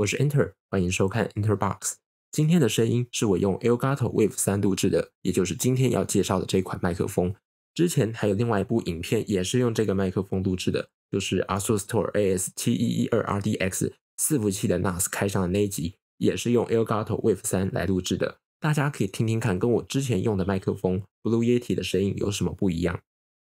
我是 Enter，欢迎收看 Enterbox。今天的声音是我用 Elgato Wave 三录制的，也就是今天要介绍的这款麦克风。之前还有另外一部影片也是用这个麦克风录制的，就是 ASUS t o r e AS 七一一二 RDX 四伏器的 NAS 开箱的那集，也是用 Elgato Wave 三来录制的。大家可以听听看，跟我之前用的麦克风 Blue Yeti 的声音有什么不一样。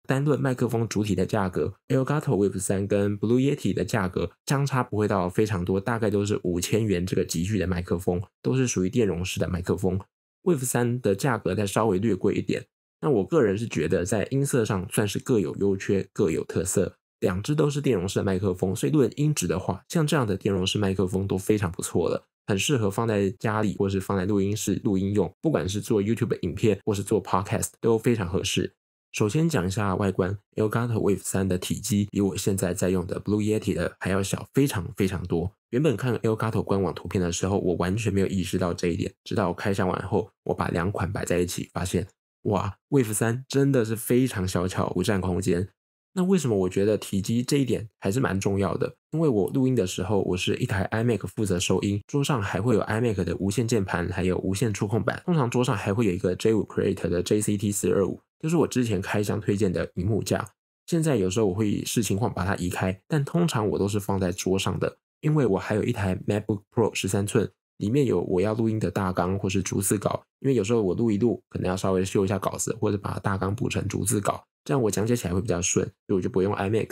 单论麦克风主体的价格，Elgato Wave 三跟 Blue Yeti 的价格相差不会到非常多，大概都是五千元这个级距的麦克风，都是属于电容式的麦克风。Wave 三的价格再稍微略贵一点。那我个人是觉得，在音色上算是各有优缺，各有特色。两支都是电容式的麦克风，所以论音质的话，像这样的电容式麦克风都非常不错了，很适合放在家里或是放在录音室录音用。不管是做 YouTube 影片或是做 Podcast 都非常合适。首先讲一下外观，Elgato Wave 三的体积比我现在在用的 Blue Yeti 的还要小，非常非常多。原本看 Elgato 官网图片的时候，我完全没有意识到这一点，直到开箱完后，我把两款摆在一起，发现哇，Wave 三真的是非常小巧，不占空间。那为什么我觉得体积这一点还是蛮重要的？因为我录音的时候，我是一台 iMac 负责收音，桌上还会有 iMac 的无线键盘，还有无线触控板，通常桌上还会有一个 j 5 Crate e 的 JCT 四二五。就是我之前开箱推荐的银幕架，现在有时候我会视情况把它移开，但通常我都是放在桌上的，因为我还有一台 MacBook Pro 十三寸，里面有我要录音的大纲或是逐字稿，因为有时候我录一录，可能要稍微修一下稿子，或者把大纲补成逐字稿，这样我讲解起来会比较顺，所以我就不用 iMac。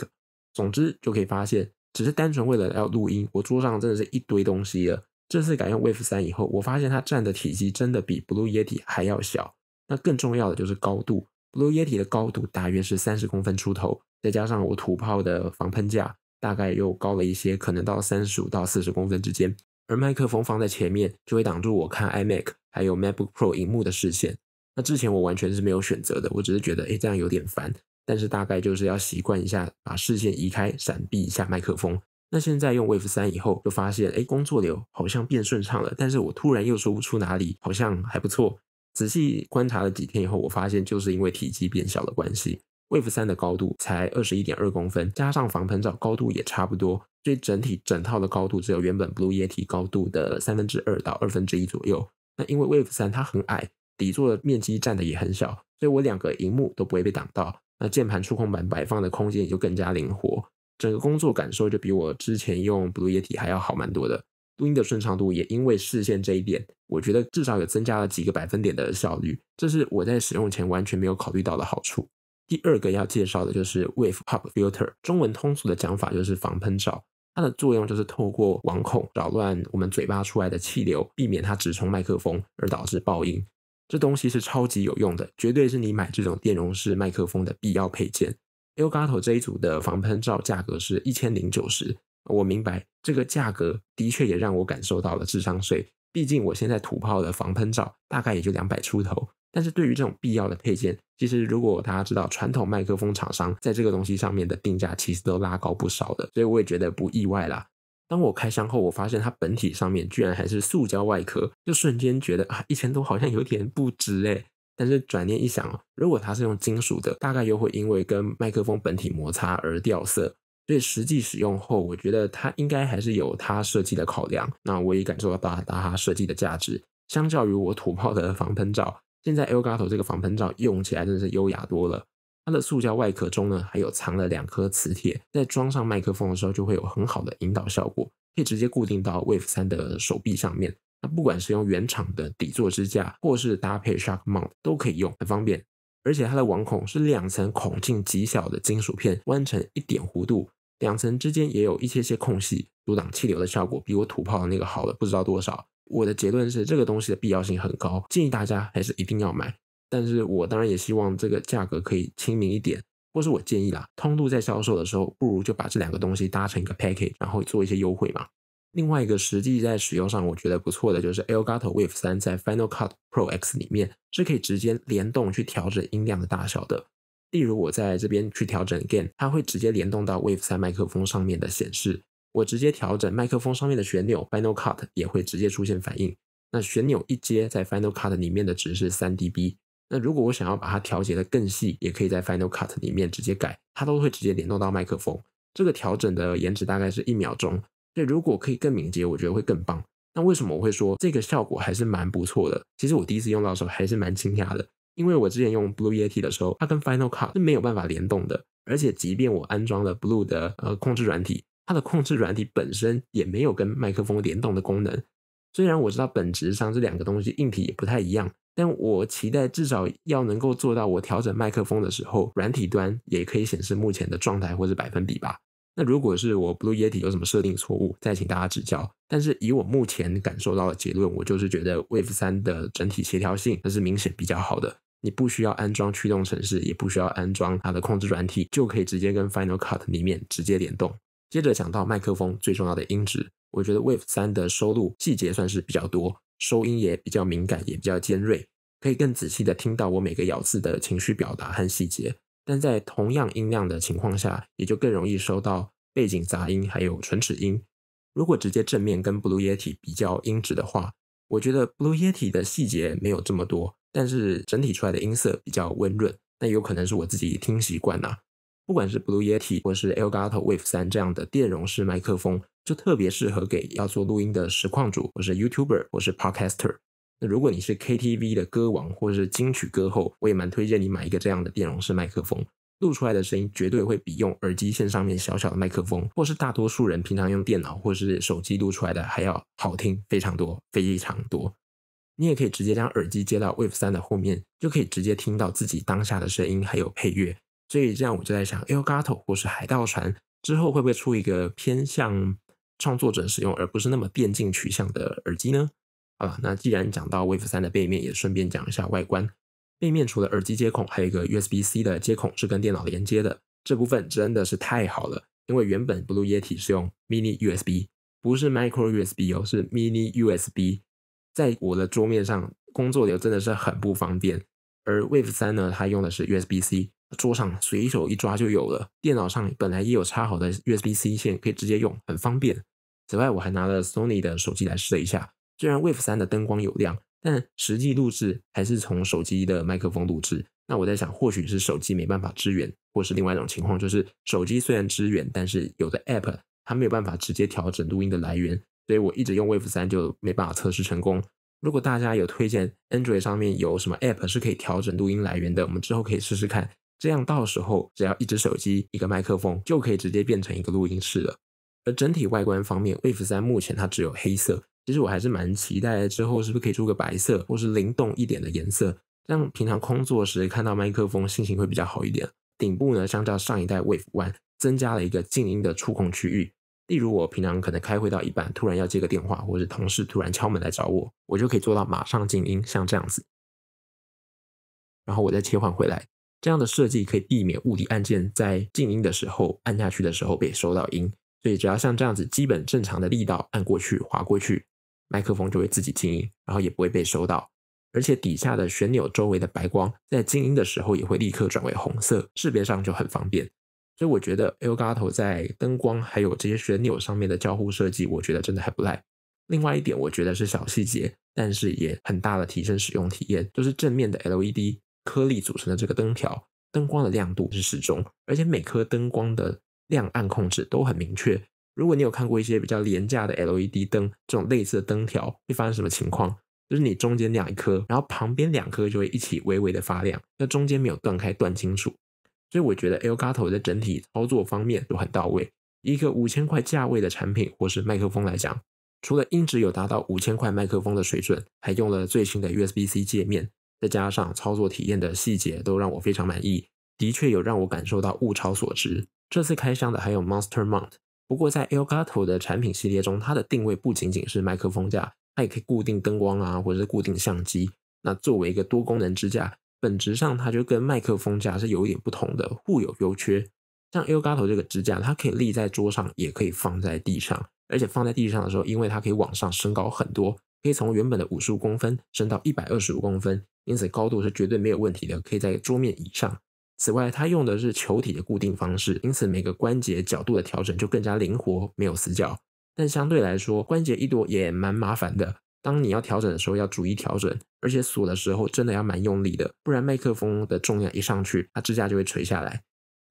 总之就可以发现，只是单纯为了要录音，我桌上真的是一堆东西了。这次改用 Wave 三以后，我发现它占的体积真的比 Blue Yeti 还要小，那更重要的就是高度。blue Yeti 的高度大约是三十公分出头，再加上我土炮的防喷架，大概又高了一些，可能到三十五到四十公分之间。而麦克风放在前面，就会挡住我看 iMac 还有 MacBook Pro 荧幕的视线。那之前我完全是没有选择的，我只是觉得，哎，这样有点烦。但是大概就是要习惯一下，把视线移开，闪避一下麦克风。那现在用 Wave 三以后，就发现，哎，工作流好像变顺畅了。但是我突然又说不出哪里好像还不错。仔细观察了几天以后，我发现就是因为体积变小的关系，Wave 三的高度才二十一点二公分，加上防喷罩高度也差不多，所以整体整套的高度只有原本 Blue 液体高度的三分之二到二分之一左右。那因为 Wave 三它很矮，底座的面积占的也很小，所以我两个荧幕都不会被挡到，那键盘触控板摆放的空间也就更加灵活，整个工作感受就比我之前用 Blue 液体还要好蛮多的。录音的顺畅度也因为视线这一点，我觉得至少有增加了几个百分点的效率，这是我在使用前完全没有考虑到的好处。第二个要介绍的就是 Wave Pop Filter，中文通俗的讲法就是防喷罩，它的作用就是透过网孔扰乱我们嘴巴出来的气流，避免它直冲麦克风而导致爆音。这东西是超级有用的，绝对是你买这种电容式麦克风的必要配件。l g a t o 这一组的防喷罩价格是一千零九十。我明白这个价格的确也让我感受到了智商税，毕竟我现在土炮的防喷罩大概也就两百出头。但是对于这种必要的配件，其实如果大家知道传统麦克风厂商在这个东西上面的定价，其实都拉高不少的，所以我也觉得不意外啦。当我开箱后，我发现它本体上面居然还是塑胶外壳，就瞬间觉得啊，一千多好像有点不值诶但是转念一想，如果它是用金属的，大概又会因为跟麦克风本体摩擦而掉色。所以实际使用后，我觉得它应该还是有它设计的考量。那我也感受到它，它设计的价值。相较于我土炮的防喷罩，现在 e Lgatto 这个防喷罩用起来真的是优雅多了。它的塑胶外壳中呢，还有藏了两颗磁铁，在装上麦克风的时候就会有很好的引导效果，可以直接固定到 Wave 三的手臂上面。那不管是用原厂的底座支架，或是搭配 Shark Mount 都可以用，很方便。而且它的网孔是两层孔径极小的金属片，弯成一点弧度。两层之间也有一些些空隙，阻挡气流的效果比我土炮的那个好了不知道多少。我的结论是这个东西的必要性很高，建议大家还是一定要买。但是我当然也希望这个价格可以亲民一点，或是我建议啦，通路在销售的时候，不如就把这两个东西搭成一个 package，然后做一些优惠嘛。另外一个实际在使用上我觉得不错的，就是 Elgato Wave 三在 Final Cut Pro X 里面是可以直接联动去调整音量的大小的。例如我在这边去调整 gain，它会直接联动到 Wave 三麦克风上面的显示。我直接调整麦克风上面的旋钮，Final Cut 也会直接出现反应。那旋钮一接在 Final Cut 里面的值是三 dB。那如果我想要把它调节的更细，也可以在 Final Cut 里面直接改，它都会直接联动到麦克风。这个调整的延迟大概是一秒钟。所以如果可以更敏捷，我觉得会更棒。那为什么我会说这个效果还是蛮不错的？其实我第一次用到的时候还是蛮惊讶的。因为我之前用 Blue Yeti 的时候，它跟 Final Cut 是没有办法联动的。而且，即便我安装了 Blue 的呃控制软体，它的控制软体本身也没有跟麦克风联动的功能。虽然我知道本质上这两个东西硬体也不太一样，但我期待至少要能够做到我调整麦克风的时候，软体端也可以显示目前的状态或是百分比吧。那如果是我 Blue Yeti 有什么设定错误，再请大家指教。但是以我目前感受到的结论，我就是觉得 Wave 三的整体协调性那是明显比较好的。你不需要安装驱动程式，也不需要安装它的控制软体，就可以直接跟 Final Cut 里面直接联动。接着讲到麦克风最重要的音质，我觉得 Wave 三的收录细节算是比较多，收音也比较敏感，也比较尖锐，可以更仔细的听到我每个咬字的情绪表达和细节。但在同样音量的情况下，也就更容易收到背景杂音还有唇齿音。如果直接正面跟 Blue Yeti 比较音质的话，我觉得 Blue Yeti 的细节没有这么多。但是整体出来的音色比较温润，那有可能是我自己听习惯啦。不管是 Blue Yeti 或是 Elgato Wave 三这样的电容式麦克风，就特别适合给要做录音的实况主，或是 YouTuber 或是 Podcaster。那如果你是 KTV 的歌王或者是金曲歌后，我也蛮推荐你买一个这样的电容式麦克风，录出来的声音绝对会比用耳机线上面小小的麦克风，或是大多数人平常用电脑或是手机录出来的还要好听非常多非常多。你也可以直接将耳机接到 Wave 三的后面，就可以直接听到自己当下的声音还有配乐。所以这样我就在想，L Gatto 或是海盗船之后会不会出一个偏向创作者使用而不是那么电竞取向的耳机呢？啊，那既然讲到 Wave 三的背面，也顺便讲一下外观。背面除了耳机接孔，还有一个 U S B C 的接孔是跟电脑连接的，这部分真的是太好了，因为原本 Blue y e 液体是用 Mini U S B，不是 Micro U S B 哦，是 Mini U S B。在我的桌面上工作流真的是很不方便，而 Wave 三呢，它用的是 USB-C，桌上随手一抓就有了。电脑上本来也有插好的 USB-C 线，可以直接用，很方便。此外，我还拿了 Sony 的手机来试了一下，虽然 Wave 三的灯光有亮，但实际录制还是从手机的麦克风录制。那我在想，或许是手机没办法支援，或是另外一种情况，就是手机虽然支援，但是有的 App 它没有办法直接调整录音的来源。所以我一直用 Wave 三就没办法测试成功。如果大家有推荐 Android 上面有什么 App 是可以调整录音来源的，我们之后可以试试看。这样到时候只要一只手机一个麦克风，就可以直接变成一个录音室了。而整体外观方面，Wave 三目前它只有黑色，其实我还是蛮期待之后是不是可以出个白色，或是灵动一点的颜色，这样平常工作时看到麦克风心情会比较好一点。顶部呢，相较上一代 Wave One 增加了一个静音的触控区域。例如，我平常可能开会到一半，突然要接个电话，或者是同事突然敲门来找我，我就可以做到马上静音，像这样子。然后我再切换回来，这样的设计可以避免物理按键在静音的时候按下去的时候被收到音。所以只要像这样子，基本正常的力道按过去、滑过去，麦克风就会自己静音，然后也不会被收到。而且底下的旋钮周围的白光在静音的时候也会立刻转为红色，识别上就很方便。所以我觉得 L G A 头在灯光还有这些旋钮上面的交互设计，我觉得真的还不赖。另外一点，我觉得是小细节，但是也很大的提升使用体验，就是正面的 L E D 颗粒组成的这个灯条，灯光的亮度是适中，而且每颗灯光的亮暗控制都很明确。如果你有看过一些比较廉价的 L E D 灯这种类似的灯条，会发生什么情况？就是你中间亮一颗，然后旁边两颗就会一起微微的发亮，那中间没有断开断清楚，所以我觉得 Elgato 在整体操作方面都很到位。一个五千块价位的产品，或是麦克风来讲，除了音质有达到五千块麦克风的水准，还用了最新的 USB-C 界面，再加上操作体验的细节，都让我非常满意。的确有让我感受到物超所值。这次开箱的还有 Monster Mount。不过在 Elgato 的产品系列中，它的定位不仅仅是麦克风架，它也可以固定灯光啊，或者是固定相机。那作为一个多功能支架。本质上，它就跟麦克风架是有一点不同的，互有优缺。像 L 嘎头这个支架，它可以立在桌上，也可以放在地上，而且放在地上的时候，因为它可以往上升高很多，可以从原本的五十公分升到一百二十五公分，因此高度是绝对没有问题的，可以在桌面以上。此外，它用的是球体的固定方式，因此每个关节角度的调整就更加灵活，没有死角。但相对来说，关节一多也蛮麻烦的。当你要调整的时候，要逐一调整，而且锁的时候真的要蛮用力的，不然麦克风的重量一上去，它支架就会垂下来。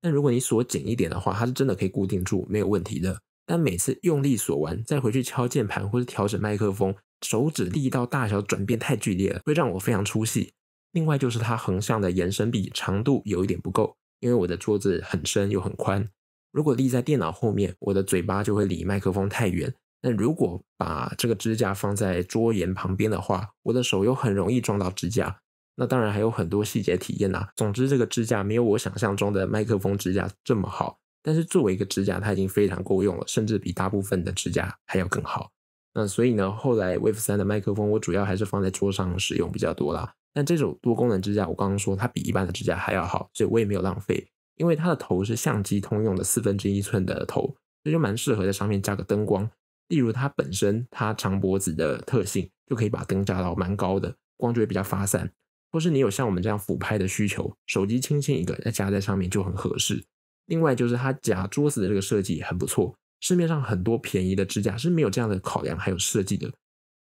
但如果你锁紧一点的话，它是真的可以固定住，没有问题的。但每次用力锁完，再回去敲键盘或者调整麦克风，手指力道大小转变太剧烈了，会让我非常出戏。另外就是它横向的延伸臂长度有一点不够，因为我的桌子很深又很宽，如果立在电脑后面，我的嘴巴就会离麦克风太远。那如果把这个支架放在桌沿旁边的话，我的手又很容易撞到支架。那当然还有很多细节体验啦。总之，这个支架没有我想象中的麦克风支架这么好，但是作为一个支架，它已经非常够用了，甚至比大部分的支架还要更好。那所以呢，后来 Wave 3的麦克风我主要还是放在桌上使用比较多啦。但这种多功能支架，我刚刚说它比一般的支架还要好，所以我也没有浪费，因为它的头是相机通用的四分之一寸的头，这就蛮适合在上面加个灯光。例如它本身它长脖子的特性，就可以把灯加到蛮高的，光就会比较发散。或是你有像我们这样俯拍的需求，手机轻轻一个，再夹在上面就很合适。另外就是它夹桌子的这个设计也很不错，市面上很多便宜的支架是没有这样的考量还有设计的。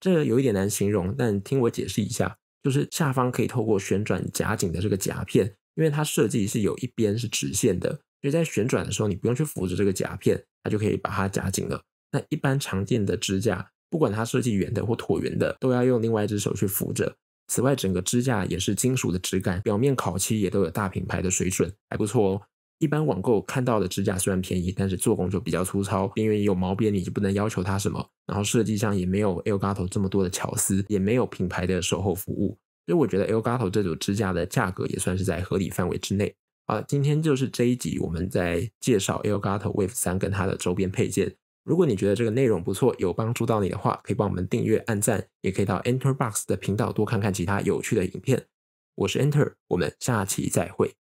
这个有一点难形容，但听我解释一下，就是下方可以透过旋转夹紧的这个夹片，因为它设计是有一边是直线的，所以在旋转的时候你不用去扶着这个夹片，它就可以把它夹紧了。那一般常见的支架，不管它设计圆的或椭圆的，都要用另外一只手去扶着。此外，整个支架也是金属的质感，表面烤漆也都有大品牌的水准，还不错哦。一般网购看到的支架虽然便宜，但是做工就比较粗糙，缘也有毛边你就不能要求它什么。然后设计上也没有 Elgato 这么多的巧思，也没有品牌的售后服务，所以我觉得 Elgato 这组支架的价格也算是在合理范围之内。好，今天就是这一集，我们在介绍 Elgato Wave 三跟它的周边配件。如果你觉得这个内容不错，有帮助到你的话，可以帮我们订阅、按赞，也可以到 Enterbox 的频道多看看其他有趣的影片。我是 Enter，我们下期再会。